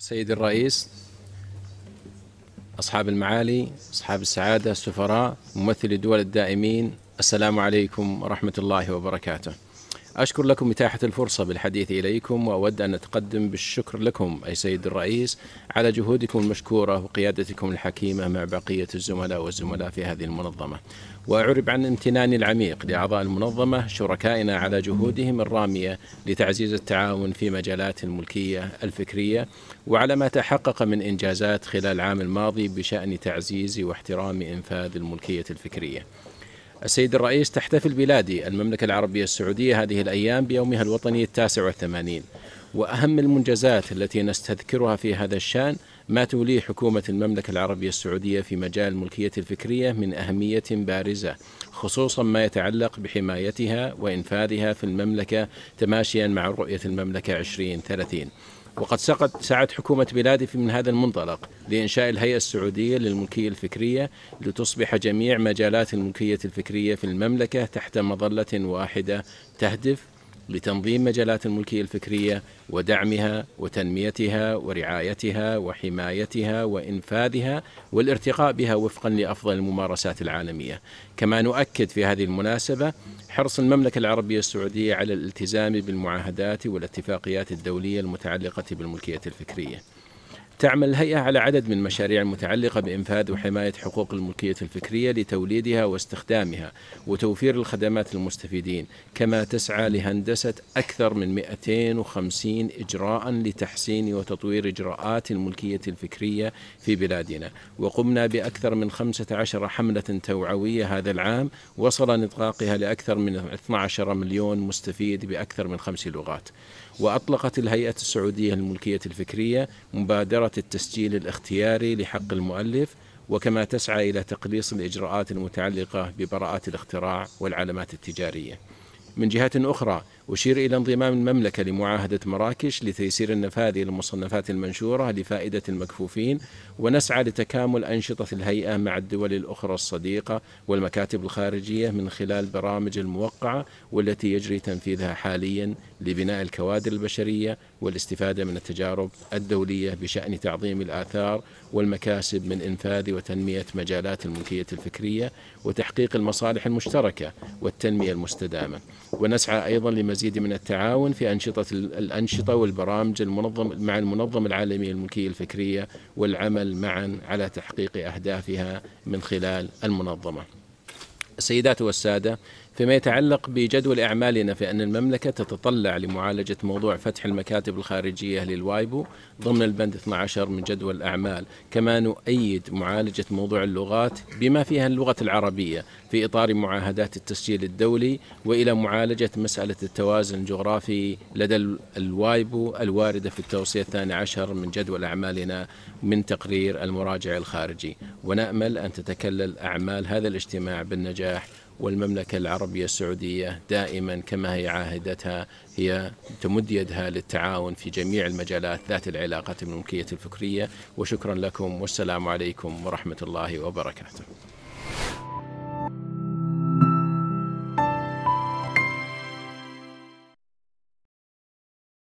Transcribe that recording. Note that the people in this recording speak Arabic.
سيدي الرئيس أصحاب المعالي أصحاب السعادة السفراء ممثلي الدول الدائمين السلام عليكم ورحمة الله وبركاته أشكر لكم إتاحة الفرصة بالحديث إليكم وأود أن أتقدم بالشكر لكم أي سيد الرئيس على جهودكم المشكورة وقيادتكم الحكيمة مع بقية الزملاء والزملاء في هذه المنظمة وأعرب عن امتناني العميق لأعضاء المنظمة شركائنا على جهودهم الرامية لتعزيز التعاون في مجالات الملكية الفكرية وعلى ما تحقق من إنجازات خلال العام الماضي بشأن تعزيز واحترام إنفاذ الملكية الفكرية السيد الرئيس تحتفل بلادي المملكة العربية السعودية هذه الأيام بيومها الوطني التاسع والثمانين وأهم المنجزات التي نستذكرها في هذا الشأن ما توليه حكومة المملكة العربية السعودية في مجال الملكية الفكرية من أهمية بارزة خصوصا ما يتعلق بحمايتها وإنفاذها في المملكة تماشيا مع رؤية المملكة 2030 وقد سقت سعت حكومة بلادي في من هذا المنطلق لإنشاء الهيئة السعودية للملكية الفكرية لتصبح جميع مجالات الملكية الفكرية في المملكة تحت مظلة واحدة تهدف لتنظيم مجالات الملكية الفكرية ودعمها وتنميتها ورعايتها وحمايتها وإنفاذها والارتقاء بها وفقا لأفضل الممارسات العالمية كما نؤكد في هذه المناسبة حرص المملكة العربية السعودية على الالتزام بالمعاهدات والاتفاقيات الدولية المتعلقة بالملكية الفكرية تعمل الهيئة على عدد من المشاريع المتعلقة بإنفاذ وحماية حقوق الملكية الفكرية لتوليدها واستخدامها وتوفير الخدمات للمستفيدين كما تسعى لهندسة أكثر من 250 إجراء لتحسين وتطوير إجراءات الملكية الفكرية في بلادنا وقمنا بأكثر من 15 حملة توعوية هذا العام وصل نطاقها لأكثر من 12 مليون مستفيد بأكثر من خمس لغات وأطلقت الهيئة السعودية للملكية الفكرية مبادرة إجراءات التسجيل الاختياري لحق المؤلف وكما تسعى إلى تقليص الإجراءات المتعلقة ببراءات الاختراع والعلامات التجارية من جهة أخرى أشير إلى انضمام المملكة لمعاهدة مراكش لتيسير النفاذ للمصنفات المنشورة لفائدة المكفوفين ونسعى لتكامل أنشطة الهيئة مع الدول الأخرى الصديقة والمكاتب الخارجية من خلال برامج الموقعة والتي يجري تنفيذها حاليا لبناء الكوادر البشرية والاستفادة من التجارب الدولية بشأن تعظيم الآثار والمكاسب من إنفاذ وتنمية مجالات الملكية الفكرية وتحقيق المصالح المشتركة والتنمية المستدامة ونسعى أيضا لمزيد المزيد من التعاون في أنشطة الأنشطة والبرامج المنظم مع المنظمة العالمية الملكية الفكرية والعمل معا على تحقيق أهدافها من خلال المنظمة السيدات والسادة فيما يتعلق بجدول أعمالنا فإن المملكة تتطلع لمعالجة موضوع فتح المكاتب الخارجية للوايبو ضمن البند 12 من جدول الأعمال كما نؤيد معالجة موضوع اللغات بما فيها اللغة العربية في إطار معاهدات التسجيل الدولي وإلى معالجة مسألة التوازن الجغرافي لدى الوايبو الواردة في التوصية الثاني عشر من جدول أعمالنا من تقرير المراجع الخارجي ونأمل أن تتكلل أعمال هذا الاجتماع بالنجاح النجاح والمملكة العربية السعودية دائما كما هي عاهدتها هي تمد يدها للتعاون في جميع المجالات ذات العلاقات الملكية الفكرية وشكرا لكم والسلام عليكم ورحمة الله وبركاته